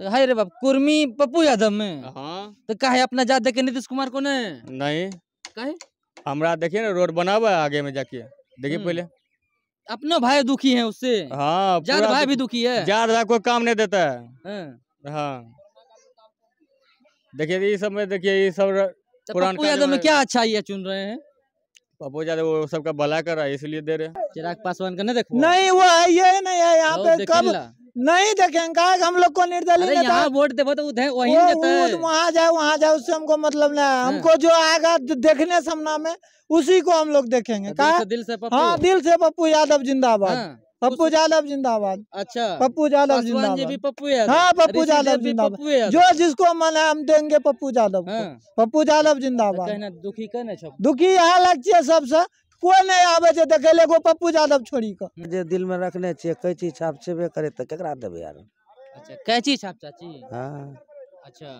तो हाय रे बाप कुर्मी पप्पू यादव में हाँ। तो कहे अपना जात देखे नीतीश कुमार को नहीं कहे काहे हमरा देखिए ना रोड बनावा आगे में जाके देखिए हम्म। पहले अपना भाई दुखी है उससे हाँ जात भाई भी दुखी है जात भाई कोई काम नहीं देता है हाँ।, हाँ देखिए ये सब में देखिए ये सब तो पुराने पप्पू यादव में क्या अच्छा ये चुन रहे हैं पप्पू यादव वो सबका भला कर रहा है इसलिए दे रहे चिराग पासवान का नहीं देखो नहीं वो आई है नहीं यहाँ तो पे कब नहीं देखेंगे हम लोग को निर्दलीय नेता वोट देव तो उधर वही तो वहाँ जाए वहाँ जाए उससे हमको मतलब ना हाँ। हमको जो आएगा देखने सामना में उसी को हम लोग देखेंगे तो दिल से हाँ दिल से पप्पू यादव जिंदाबाद हाँ, पप्पू यादव जिंदाबाद अच्छा पप्पू यादव जिंदाबाद पप्पू हाँ पप्पू यादव जिंदाबाद जो जिसको मन है हम देंगे पप्पू यादव हाँ। पप्पू यादव तो जिंदाबाद दुखी कहने दुखी यहाँ लगती है सबसे कोई नहीं आवे छै देखे ले गो पप्पू यादव छोड़ी के जे दिल में रखने छियै कैची छाप छेबे करे तऽ केकरा देबे यार अच्छा कैची छाप चाची हां अच्छा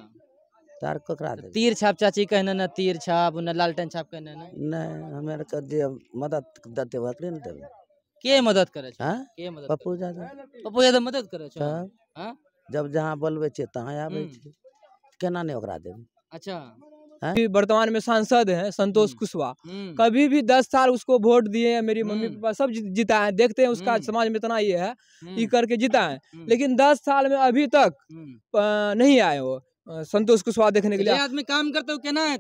तार ककरा दे तीर छाप चाची कहने न तीर छाप न लालटेन छाप कहने न नहीं हमे आर के जे मदद दते वकरे न देबे के मदद करे छ हां के मदद पप्पू यादव पप्पू यादव मदद करे छ हां हाँ? जब जहां बोलबै छियै तहां आवे हम्म। छै केना ने ओकरा देबे अच्छा हाँ? वर्तमान में सांसद हैं संतोष हम्म, कुशवाहा हम्म। कभी भी दस साल उसको वोट दिए हैं मेरी मम्मी हम्म। पापा सब जीता है देखते हैं उसका समाज में इतना ये है ये करके जीता है लेकिन दस साल में अभी तक नहीं आए वो संतोष कुशवाहा देखने के लिए आदमी काम करते हुए कहना है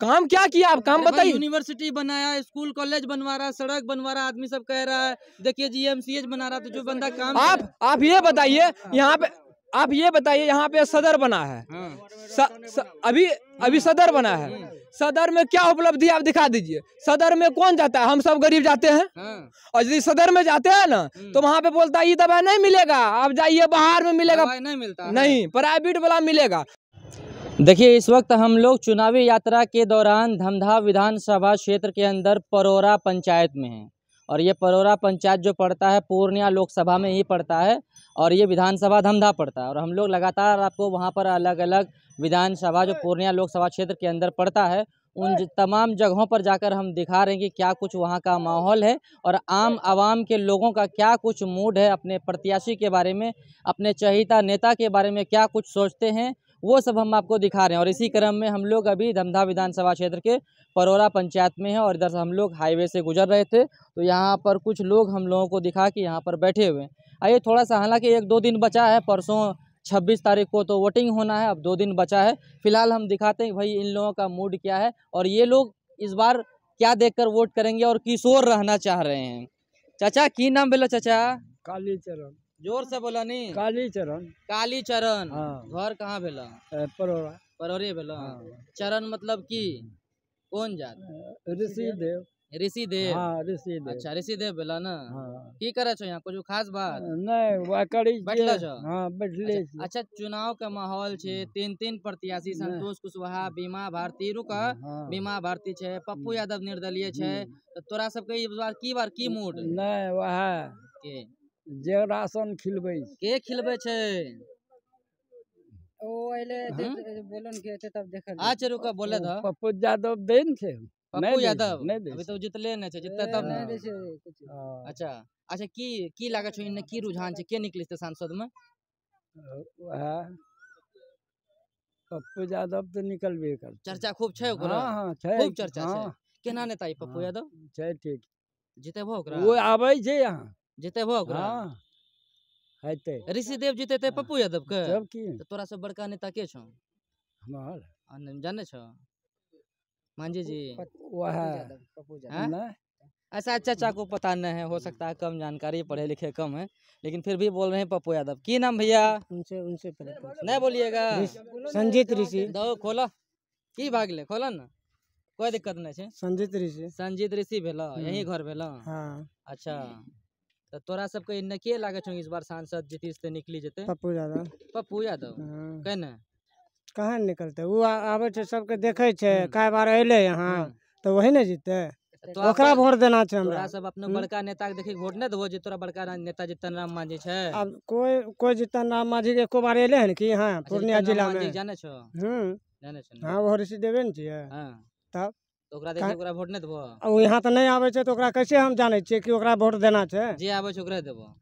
काम क्या किया आप काम बताइए यूनिवर्सिटी बनाया स्कूल कॉलेज बनवा रहा सड़क बनवा रहा आदमी सब कह रहा है देखिए जीएमसीएच बना रहा तो जो बंदा काम आप आप ये बताइए यहाँ पे आप ये बताइए यहाँ पे सदर बना है हाँ। स, स, अभी अभी सदर बना है हाँ। सदर में क्या उपलब्धि आप दिखा दीजिए सदर में कौन जाता है हम सब गरीब जाते हैं हाँ। और यदि सदर में जाते हैं ना हम्म। तो वहाँ पे बोलता है ये दवाई नहीं मिलेगा आप जाइए बाहर में मिलेगा नहीं मिलता नहीं प्राइवेट वाला मिलेगा देखिए इस वक्त हम लोग चुनावी यात्रा के दौरान धमधा विधानसभा क्षेत्र के अंदर परोरा पंचायत में हैं और ये परोरा पंचायत जो पड़ता है पूर्णिया लोकसभा में ही पड़ता है और ये विधानसभा धमधा पड़ता है और हम लोग लगातार आपको वहाँ पर अलग अलग विधानसभा जो पूर्णिया लोकसभा क्षेत्र के अंदर पड़ता है उन तमाम जगहों पर जाकर हम दिखा रहे हैं कि क्या कुछ वहाँ का माहौल है और आम आवाम के लोगों का क्या कुछ मूड है अपने प्रत्याशी के बारे में अपने चहिता नेता के बारे में क्या कुछ सोचते हैं वो सब हम आपको दिखा रहे हैं और इसी क्रम में हम लोग अभी धमधा विधानसभा क्षेत्र के परोरा पंचायत में हैं और इधर से हम लोग हाईवे से गुजर रहे थे तो यहाँ पर कुछ लोग हम लोगों को दिखा कि यहाँ पर बैठे हुए हैं आइए थोड़ा सा हालांकि एक दो दिन बचा है परसों छब्बीस तारीख को तो वोटिंग होना है अब दो दिन बचा है फिलहाल हम दिखाते हैं भाई इन लोगों का मूड क्या है और ये लोग इस बार क्या देख वोट करेंगे और किशोर रहना चाह रहे हैं चाचा की नाम बोला चाचा काली चरण जोर से बोला नहीं काली चरण काली चरण हाँ। घर कहाँ भेला परोरा परोरे भेला हाँ। चरण मतलब की कौन जात ऋषि देव ऋषि देव हाँ, ऋषि देव अच्छा ऋषि देव भेला ना की करे छो यहाँ कुछ खास बात नहीं बैठले अच्छा, अच्छा, चुनाव के माहौल छे तीन तीन प्रत्याशी संतोष कुशवाहा बीमा भारती रुक बीमा भारती छे पप्पू यादव निर्दलीय छे तो तोरा सबके इस बार की बार की मूड नहीं वहा जे राशन खिलबै के खिलबै छै ओ एले हाँ? बोलन के छै तब देखल आ अच्छा रुको बोले द पप्पू यादव देन छे पप्पू यादव अभी तो जितले नै छै जितते तब नै दे छै अच्छा अच्छा की की लागै छै इने की रुझान छै के निकलै छै सांसद में पप्पू यादव तो निकलबे कर चर्चा खूब छै हाँ, ओकरा हां हां छै खूब चर्चा हाँ। छै केना नेता ई पप्पू यादव छै ठीक जितेबो ओकरा वो आबै छै यहां जीते भो हाँ हेते ऋषि देव जीते थे हाँ, पप्पू यादव के जब की तो तोरा से बड़का नेता के छौ हमार जाने छौ मांझी जी वह पप्पू यादव हाँ? ऐसा अच्छा चाचा को पता नहीं है हो सकता है कम जानकारी पढ़े लिखे कम है लेकिन फिर भी बोल रहे हैं पप्पू यादव की नाम भैया उनसे उनसे नहीं बोलिएगा संजीत ऋषि दो खोला की भाग ले खोलो ना कोई दिक्कत नहीं है संजीत ऋषि संजीत ऋषि भेलो यही हम्म। घर भेलो हाँ अच्छा तो तोरा सबके नकिए लागे छौ इस बार सांसद जितिस ते निकली जेते पप्पू यादव पप्पू यादव कहने कहाँ निकलते वो आबे छै सबके देखे छै हम्म। कई बार अले यहाँ तो वही ने जीते तो ओकरा वोट देना छै हमरा सब अपने हम्म। बड़का नेता के देखी वोट नै देबो जे तोरा बड़का नेता जीतन राम मांझी छै अब कोई कोई जीतन राम मांझी के एको बार एले हन की हां अच्छा, पूर्णिया जिला में जाने छो हम्म जाने छो हां वो हरसी देबे ने छिए हां तब तो यहाँ तो नहीं आवे तो कैसे हम जाने छियै कि वोट देना छै जे आवे छै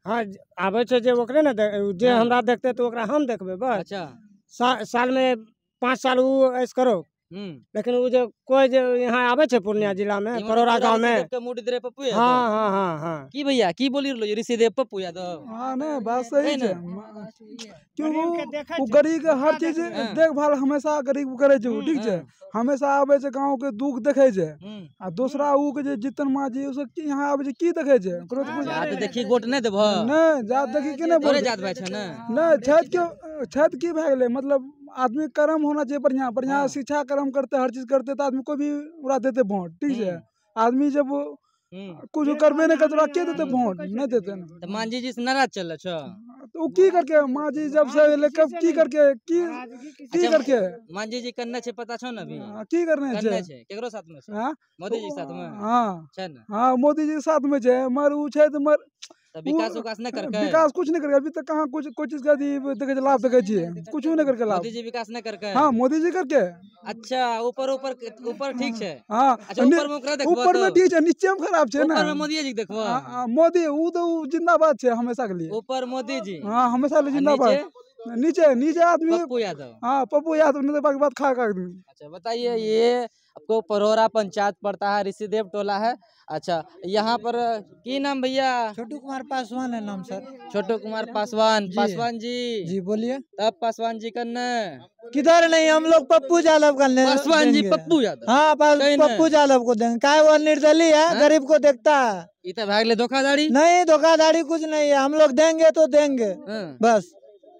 हाँ आवे छै जे ओकरे ने जे हाँ। हमरा देखते तो ओकरा हम देखबे बस अच्छा सा, साल में पाँच साल वो ऐसे करो हम्म। लेकिन वो जो कोई जो यहाँ आवे छे पूर्णिया हम्म। जिला में करोरा गांव में मुड़ी दरे पप्पू है हाँ हाँ हाँ हाँ की भैया की बोली रहो ऋषिदेव पप्पू या तो हाँ ना हाँ, बात सही है क्यों वो गरीब के हर हम्म। चीज देखभाल हमेशा गरीब करे जो ठीक छे हमेशा आवे छे गांव के दुख देखे छे आ दूसरा ऊ के जे जितन माँ जी सब की यहाँ आवे छे की देखे छे हाँ, करो तो जात देखी गोट नै देबह नहीं जात देखी के नै बोले जात भाई छे नै नै छेद के छेद की भागले मतलब आदमी कर्म होना चाहिए बढ़िया बढ़िया हाँ। शिक्षा कर्म करते हर चीज करते तो आदमी को भी उड़ा देते वोट ठीक है हम्म। आदमी जब हम्म। कुछ करबे नहीं हाँ, करते तो के देते वोट हाँ, नहीं देते ना तो माँ जी जी नाराज चल रहा अच्छा। तो की करके माँ जी जब से लेके की करके की की अच्छा, करके माँ जी जी करना छे पता छो ना अभी की करने छे छे केकरो साथ में छे मोदी जी तो साथ में हां छे हां मोदी जी साथ में छे मर उ छे तो मर विकास कुछ नहीं करके अभी तक कहाँ कुछ कोई चीज का लाभ देखे जी कुछ नहीं करके लाभ मोदी जी विकास न करके हाँ मोदी जी करके अच्छा ऊपर ऊपर ऊपर ठीक है हाँ, अच्छा, ऊपर तो। में ठीक है नीचे में खराब है ना हाँ, हाँ, मोदी जी देखो मोदी वो तो जिंदाबाद है हमेशा के लिए ऊपर मोदी जी हाँ हमेशा जिंदाबाद नीचे नीचे आदमी पप्पू यादव हाँ पप्पू यादव नहीं तो बाकी बात खा का आदमी अच्छा बताइए ये आपको परोरा पंचायत पड़ता है ऋषिदेव टोला है अच्छा यहाँ पर की नाम भैया छोटू कुमार पासवान है नाम सर छोटू कुमार पासवान पासवान जी जी बोलिए तब पासवान जी करने किधर नहीं हम लोग पप्पू जालव का पासवान जी पप्पू यादव हाँ पप्पू जालव को देंगे का वो निर्दलीय है हाँ? गरीब को देखता है इतना तो भाग ले धोखाधड़ी नहीं धोखाधड़ी कुछ नहीं है हम लोग देंगे तो देंगे हाँ। बस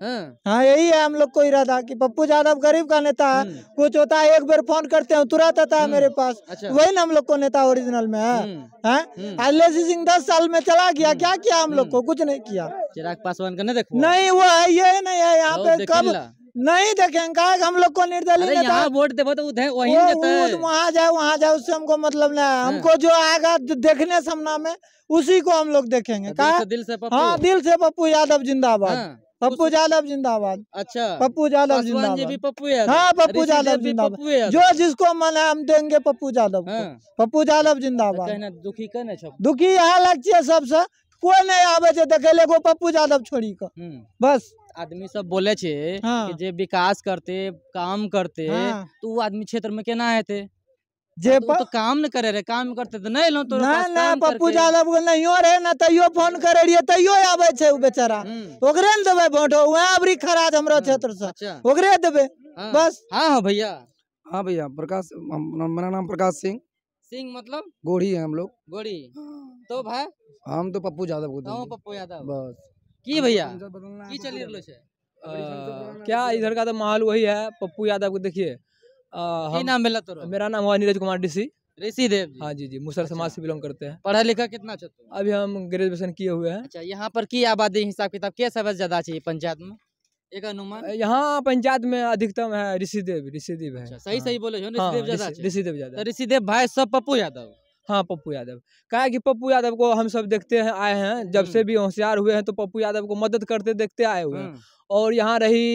हाँ।, हाँ यही है हम लोग को इरादा कि पप्पू यादव गरीब का नेता है हम्म। कुछ होता है एक बार फोन करते हैं तुरंत आता है हम्म। मेरे पास अच्छा। वही ना हम लोग को नेता ओरिजिनल में है हम्म। हाँ? अलेसी सिंह दस साल में चला गया क्या किया हम लोग को कुछ नहीं किया चिराग पासवान का नहीं देखो नहीं वो है ये नहीं है यहाँ पे कब नहीं देखेंगे का हम लोग को निर्दलीय नेता वोट देवे तो उधर वही वहाँ जाए वहाँ जाए उससे हमको मतलब ना हाँ। हमको जो आएगा तो देखने सामना में उसी को हम लोग देखेंगे तो दिल से हाँ दिल से पप्पू यादव जिंदाबाद पप्पू जालव जिंदाबाद अच्छा पप्पू जालव जिंदाबाद पप्पू हाँ पप्पू जालव जिंदाबाद जो जिसको मन है हम देंगे पप्पू जालव हाँ। पप्पू जालव जिंदाबाद दुखी अच्छा, कहना दुखी यहाँ लग चाहिए सबसे कोई नहीं आवे देखे एगो पप्पू यादव छोड़ी के हम्म। बस आदमी सब बोले छे हाँ। जे विकास करते काम करते हाँ। तो वो आदमी क्षेत्र में केना हेते जे तो, तो काम न करे रे काम करते तो नहीं लो तो ना ना पप्पू यादव के नहियो रे ना तैयो फोन करे रहिए तैयो आवे छे उ बेचारा हम्म। ओकरे न देबे वोट ओए अबरी खराज हमरो हम्म, क्षेत्र से अच्छा। ओकरे देबे हाँ। बस हां हां भैया हां भैया प्रकाश मेरा नाम प्रकाश सिंह सिंह मतलब गोड़ी है हम लोग गोड़ी हाँ। तो भाई हम तो पप्पू यादव को तो हां पप्पू यादव बस की भैया तो की चली रहलो छे क्या इधर का तो माहौल वही है पप्पू यादव को देखिए हम, नाम मिला तो मेरा नाम हुआ नीरज कुमार डीसी ऋषि देव हाँ जी जी मुसर अच्छा। समाज से बिलोंग करते हैं पढ़ा लिखा कितना चाहते अच्छा तो। अभी हम ग्रेजुएशन किए हुए हैं अच्छा यहाँ पर की आबादी हिसाब किताब क्या सबसे ज्यादा चाहिए पंचायत में एक अनुमान यहाँ पंचायत में अधिकतम है ऋषिदेव ऋषिदेव है अच्छा, सही सही हाँ। बोले ऋषिदेव हाँ, ज्यादा ऋषिदेव तो ऋषिदेव भाई सब पप्पू यादव हाँ पप्पू यादव कहा कि पप्पू यादव को हम सब देखते हैं आए हैं हम्म, जब से हम्म। भी होशियार हुए हैं तो पप्पू यादव को मदद करते देखते आए हुए हैं हम्म। और यहाँ रही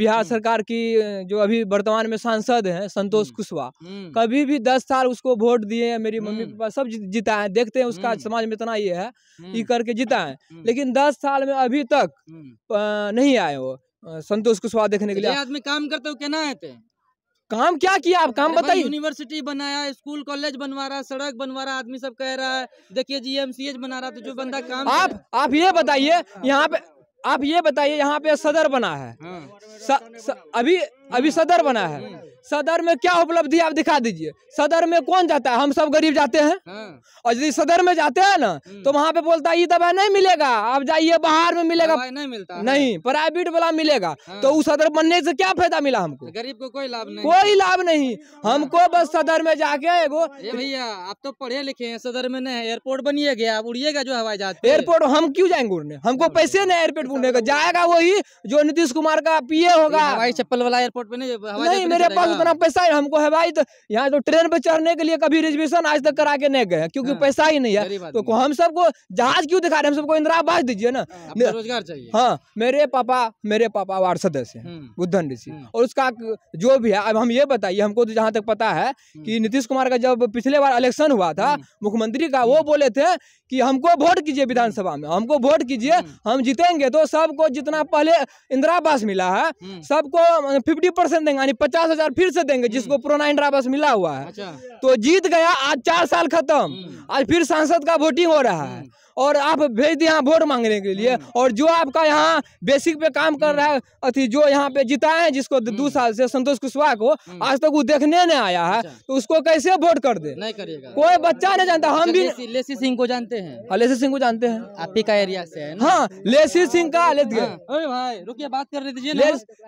बिहार सरकार की जो अभी वर्तमान में सांसद हैं संतोष कुशवाहा कभी भी दस साल उसको वोट दिए हैं मेरी मम्मी पापा सब जीता है देखते हैं उसका समाज में इतना ये है ये करके जीता है लेकिन दस साल में अभी तक नहीं आए वो संतोष कुशवाहा देखने के लिए आदमी काम करते हुए कहना है काम क्या किया आप काम बताइए यूनिवर्सिटी बनाया स्कूल कॉलेज बनवा रहा सड़क बनवा रहा आदमी सब कह रहा है देखिए जीएमसीएच बना रहा तो जो बंदा काम आप आप ये बताइए यहाँ पे आप ये बताइए यहाँ पे सदर बना है हाँ। स, स, अभी अभी सदर बना है हम्म। सदर में क्या उपलब्धि आप दिखा दीजिए सदर में कौन जाता है हम सब गरीब जाते हैं हाँ। और यदि सदर में जाते हैं ना हम्म। तो वहाँ पे बोलता है ये दवाई नहीं मिलेगा आप जाइए बाहर में मिलेगा नहीं मिलता नहीं प्राइवेट वाला मिलेगा हाँ। तो उस सदर बनने से क्या फायदा मिला हमको तो गरीब को कोई लाभ नहीं कोई लाभ नहीं हमको बस सदर में जाके एगो भैया आप तो पढ़े लिखे हैं सदर में नहीं एयरपोर्ट बनिए गया आप उड़िएगा जो हवाई जहाज एयरपोर्ट हम क्यूँ जाएंगे उड़ने हमको हाँ। पैसे नहीं एयरपोर्ट उड़ने का जाएगा वही जो नीतीश कुमार का पीए होगा हवाई चप्पल वाला एयरपोर्ट पे नहीं मेरे पास तो उतना पैसा ही हमको है भाई तो यहाँ तो ट्रेन पे चढ़ने के लिए कभी रिजर्वेशन आज तक करा के नहीं गए क्योंकि हाँ, पैसा ही नहीं है तो हम सबको जहाज क्यों दिखा रहे हम सबको इंदिरा आवास दीजिए ना हाँ, रोजगार चाहिए हाँ मेरे पापा मेरे पापा वार्ड सदस्य है हम्म। बुद्धन ऋषि हम्म। और उसका जो भी है अब हम ये बताइए हमको तो जहाँ तक पता है हम्म। कि नीतीश कुमार का जब पिछले बार इलेक्शन हुआ था मुख्यमंत्री का वो बोले थे कि हमको वोट कीजिए विधानसभा में हमको वोट कीजिए हम जीतेंगे तो सबको जितना पहले इंदिरा आवास मिला है सबको फिफ्टी परसेंट देंगे यानी पचास हजार फिर से देंगे जिसको हम्म। पुराना इंदिरा मिला हुआ है अच्छा। तो जीत गया आज चार साल खत्म हम्म। आज फिर सांसद का वोटिंग हो रहा है हम्म। और आप भेज दिए यहाँ वोट मांगने के लिए हम्म। और जो आपका यहाँ बेसिक पे काम कर रहा है अथी जो यहाँ पे जिताए हैं जिसको दो हम्म। साल से संतोष कुशवाहा को हम्म। आज तक वो देखने नहीं आया है अच्छा। तो उसको कैसे वोट कर दे नहीं करेगा कोई बच्चा नहीं जानता हम अच्छा, भी लेसी सिंह को जानते हैं हाँ, लेसी सिंह को जानते हैं आप ही का एरिया से है हाँ लेसी सिंह का हाँ। रुकिए बात कर रहे दीजिए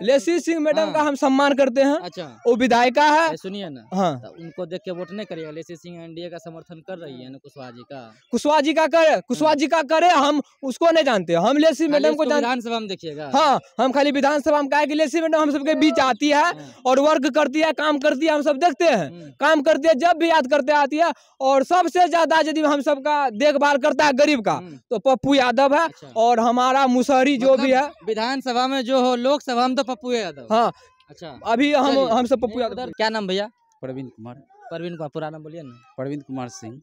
लेसी सिंह मैडम का हाँ। हम सम्मान करते हैं अच्छा वो विधायिका है सुनिए ना हाँ तो उनको देख के वोट नहीं करेगा लेसी सिंह एनडीए का समर्थन कर रही है ना कुशवाहा जी का कुशवाहा जी का कर कुशवाहा जी का करे हम उसको नहीं जानते हम लेसी मैडम को विधानसभा में देखिएगा हाँ हम खाली विधानसभा में कहा लेसी मैडम हम सबके हाँ, बीच आती है हाँ। और वर्क करती है काम करती है हम सब देखते हैं हाँ। काम करती है जब भी याद करते आती है और सबसे ज्यादा यदि हम सबका देखभाल करता है गरीब का तो पप्पू यादव है अच्छा। और हमारा मुसहरी जो भी मतलब है विधानसभा में जो हो लोकसभा में तो पप्पू यादव हाँ अच्छा अभी हम हम सब पप्पू यादव क्या नाम भैया प्रवीण कुमार प्रवीण कुमार पूरा नाम बोलिए ना प्रवीण कुमार सिंह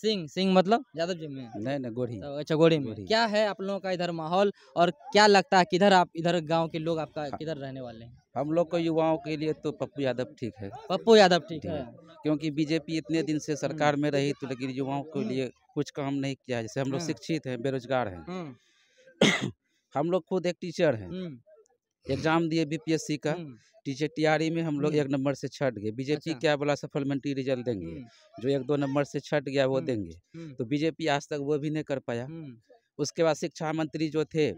सिंह सिंह मतलब यादव जी में नहीं नहीं गोरी तो अच्छा गोरी में क्या है आप लोगों का इधर माहौल और क्या लगता है किधर आप इधर गांव के लोग आपका हाँ। किधर रहने वाले हैं हम लोग को युवाओं के लिए तो पप्पू यादव ठीक है पप्पू यादव ठीक है हाँ, क्योंकि बीजेपी इतने दिन से हम्म। सरकार में रही तो लेकिन युवाओं के हम्म। लिए कुछ काम नहीं किया जैसे हम लोग हाँ। शिक्षित है बेरोजगार है हम्म। हम लोग खुद एक टीचर है एग्जाम दिए बीपीएससी का टीचर टीआरई में हम लोग एक नंबर से छट गए बीजेपी अच्छा। क्या बोला सफलमेंटी रिजल्ट देंगे जो एक दो नंबर से छट गया वो देंगे तो बीजेपी आज तक वो भी नहीं कर पाया उसके बाद शिक्षा मंत्री जो थे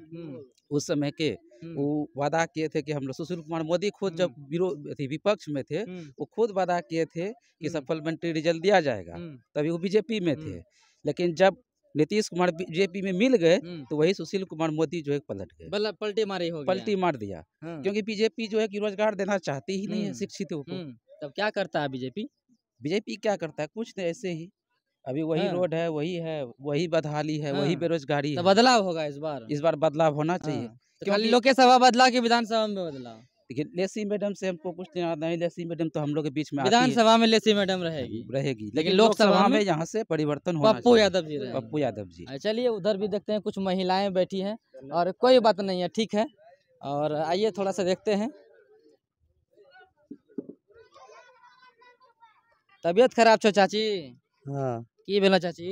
उस समय के वो वादा किए थे कि हम लोग सुशील कुमार मोदी खुद जब विरोध विपक्ष में थे वो खुद वादा किए थे कि सफलमेंट्री रिजल्ट दिया जाएगा तभी वो बीजेपी में थे लेकिन जब नीतीश कुमार बीजेपी में मिल गए हम्म। तो वही सुशील कुमार मोदी जो है पलट गए पलटी मारे हो पलटी मार दिया हाँ। क्योंकि बीजेपी जो है की रोजगार देना चाहती ही नहीं है हम्म। शिक्षित हम्म। तब क्या करता है बीजेपी बीजेपी क्या करता है कुछ नहीं तो ऐसे ही अभी वही हाँ। रोड है वही है वही बदहाली है हाँ। वही बेरोजगारी तो बदलाव होगा इस बार इस बार बदलाव होना हाँ। चाहिए तो लोकसभा बदला की विधानसभा में बदलाव देखिए लेसी मैडम से हमको कुछ नहीं आता है लेसी मैडम तो हम लोग के बीच में विधानसभा में लेसी मैडम रहेगी हाँ, रहेगी लेकिन लोकसभा में यहाँ से परिवर्तन होना पप्पू यादव जी पप्पू यादव जी चलिए उधर भी देखते हैं कुछ महिलाएं बैठी हैं और कोई बात नहीं है ठीक है और आइए थोड़ा सा देखते हैं तबीयत खराब छो चाची हाँ की बोला चाची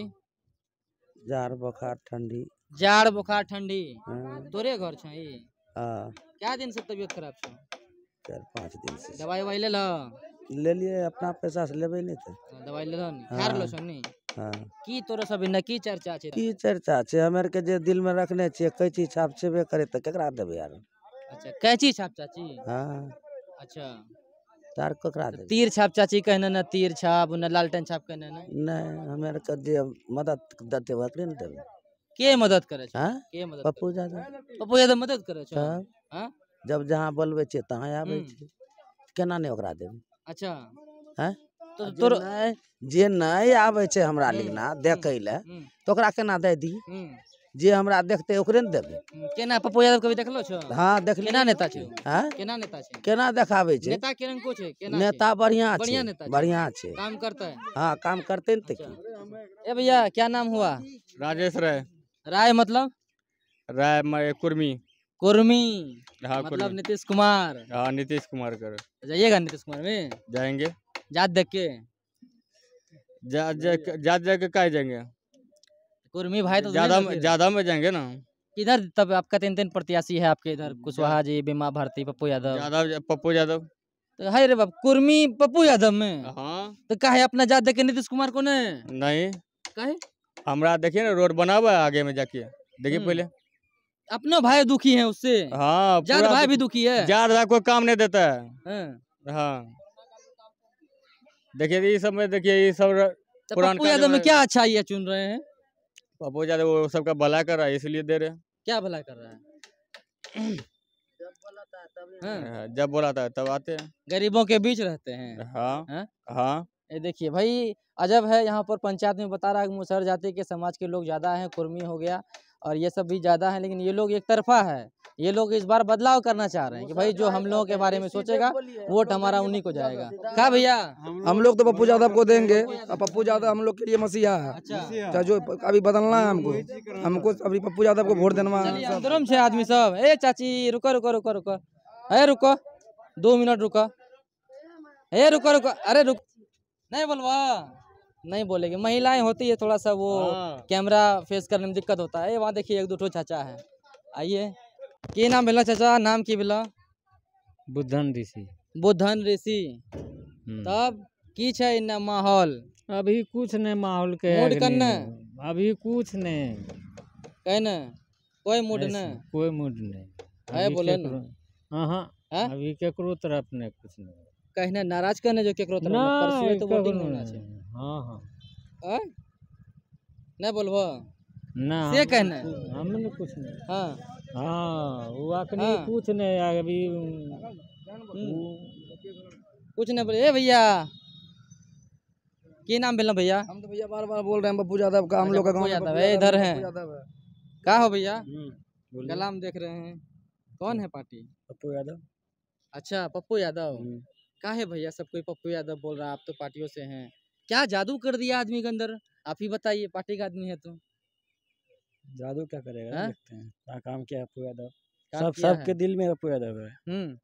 जाड़ बुखार ठंडी जाड़ बुखार ठंडी हाँ। तोरे घर छो क्या दिन से तबियत खराब थी चार पाँच दिन से दवाई वाई ले लो ले लिए अपना पैसा से लेबे नहीं थे हाँ, दवाई ले लो हाँ। खैर लो सुन नहीं हाँ की तोरे सब न की चर्चा छे की चर्चा छे हमर के जे दिल में रखने छे कई चीज छाप छेबे करे त केकरा देबे यार अच्छा कैची छाप चाची हां अच्छा तार केकरा दे तीर छाप चाची कहने न तीर छाप न लालटेन छाप कहने न नहीं हमर के जे मदद देते वकरे न देबे के मदद करे છે હા पप्पू यादव પપ્પુ યાદવ પપ્પુ યાદવ जब जहाँ बोलबे तहाँ आबे हम्म। छे केना ने ओकरा देबे अच्छा है हाँ? तो तोर जे नहीं आबे छे हमरा हम्म। लिखना देखै हम्म। ले तो ओकरा केना दे दी जे हमरा देखते ओकरे ने देबे केना पप्पू यादव कभी देखलो छ हां देख केना नेता छ हां केना नेता छ केना देखाबे छ नेता केरन को छ केना नेता बढ़िया छ बढ़िया नेता बढ़िया छे काम करते हां काम करते ने त अच्छा। की ए भैया क्या नाम हुआ राजेश रे राय मतलब राय मैं कुर्मी कुर्मी हाँ मतलब नीतीश कुमार हाँ नीतीश कुमार कर जाइएगा नीतीश कुमार में जाएंगे जात देख के जात जा, जाके कहा जाएंगे कुर्मी भाई तो ज्यादा ज्यादा में जाएंगे ना इधर तब आपका तीन तीन प्रत्याशी है आपके इधर कुशवाहा जी बीमा भारती पप्पू यादव यादव पप्पू यादव तो हाय रे बाप कुर्मी पप्पू यादव में हाँ तो कहे अपना जात देखे नीतीश कुमार को नहीं कहे हमारा देखिए ना रोड बना है आगे में जाके देखिए पहले अपना भाई दुखी है उससे हाँ जार भाई भी दुखी है जार भाई कोई काम नहीं देता है हाँ।, हाँ देखिए ये सब में देखिए ये सब तो पप्पू यादव में क्या अच्छा ये चुन रहे हैं पप्पू यादव वो सबका भला कर रहा है इसलिए दे रहे क्या भला कर रहा है जब बोला था तब आते हैं गरीबों के बीच रहते हैं हाँ हाँ, हाँ। ये देखिए भाई अजब है यहाँ पर पंचायत में बता रहा है मुसहर जाति के समाज के लोग ज़्यादा हैं कुर्मी हो गया और ये सब भी ज़्यादा है लेकिन ये लोग एक तरफा है ये लोग इस बार बदलाव करना चाह रहे हैं कि भाई जो हम लोगों के बारे में सोचेगा वोट हमारा उन्हीं को जाएगा क्या भैया हम लोग तो पप्पू यादव को देंगे और पप्पू यादव हम लोग के लिए मसीहा है अच्छा जो अभी बदलना है हमको हमको अभी पप्पू यादव को वोट देना है से आदमी सब ए चाची रुको रुको रुको रुको अरे रुको दो मिनट रुको ए रुको रुको अरे रुको नहीं बोलवा नहीं बोलेगी महिलाएं होती है थोड़ा सा वो हाँ। कैमरा फेस करने में दिक्कत होता है वहाँ देखिए एक दो चाचा है आइए की नाम भेला चाचा नाम की भेला बुद्धन ऋषि बुद्धन ऋषि हम्म। तब की छै न माहौल अभी कुछ नहीं माहौल के अभी कुछ नहीं कहने कोई मूड नहीं कोई मूड नहीं बोले ना हाँ, हाँ। अभी केकरो तरफ नहीं कुछ नहीं कहने नाराज करने जो केकरो तरफ परसे तो वो तो दिन होना छे हां हां आ नहीं बोलबो ना से कहने हमने कुछ नहीं हां हां वो आखनी कुछ हाँ। नहीं आ अभी हम्म। कुछ नहीं बोले ए भैया की नाम भेल भैया हम तो भैया बार बार बोल रहे हैं बप्पू यादव का हम अच्छा, लोग का गांव यादव है इधर है का हो भैया हम्म, कलाम देख रहे हैं कौन है पार्टी पप्पू यादव अच्छा पप्पू यादव हम्म। का है भैया सब कोई पप्पू यादव बोल रहा आप तो पार्टियों से हैं क्या जादू कर दिया आदमी के अंदर आप ही बताइए पार्टी का आदमी है तो जादू क्या करेगा हाँ? देखते हैं क्या काम किया पप्पू यादव सब सबके दिल में पप्पू यादव है हम्म।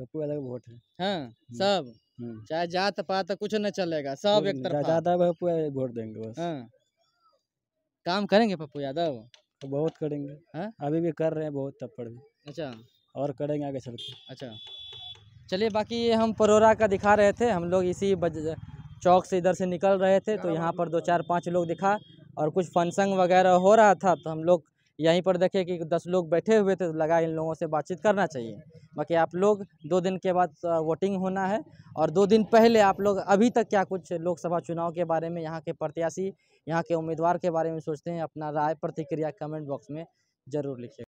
पप्पू यादव वोट है हाँ हम्म। सब हम्म। चाहे जात पात कुछ न चलेगा सब एक तरफ ज्यादा पप्पू यादव वोट देंगे बस हाँ। काम करेंगे पप्पू यादव तो बहुत करेंगे हाँ? अभी भी कर रहे हैं बहुत तप्पड़ भी अच्छा और करेंगे आगे चल के अच्छा चलिए बाकी ये हम परोरा का दिखा रहे थे हम लोग इसी बज चौक से इधर से निकल रहे थे तो यहाँ पर दो चार पाँच लोग दिखा और कुछ फंक्शन वगैरह हो रहा था तो हम लोग यहीं पर देखे कि दस लोग बैठे हुए थे तो लगा इन लोगों से बातचीत करना चाहिए बाकी आप लोग दो दिन के बाद वोटिंग होना है और दो दिन पहले आप लोग अभी तक क्या कुछ लोकसभा चुनाव के बारे में यहाँ के प्रत्याशी यहाँ के उम्मीदवार के बारे में सोचते हैं अपना राय प्रतिक्रिया कमेंट बॉक्स में ज़रूर लिखिए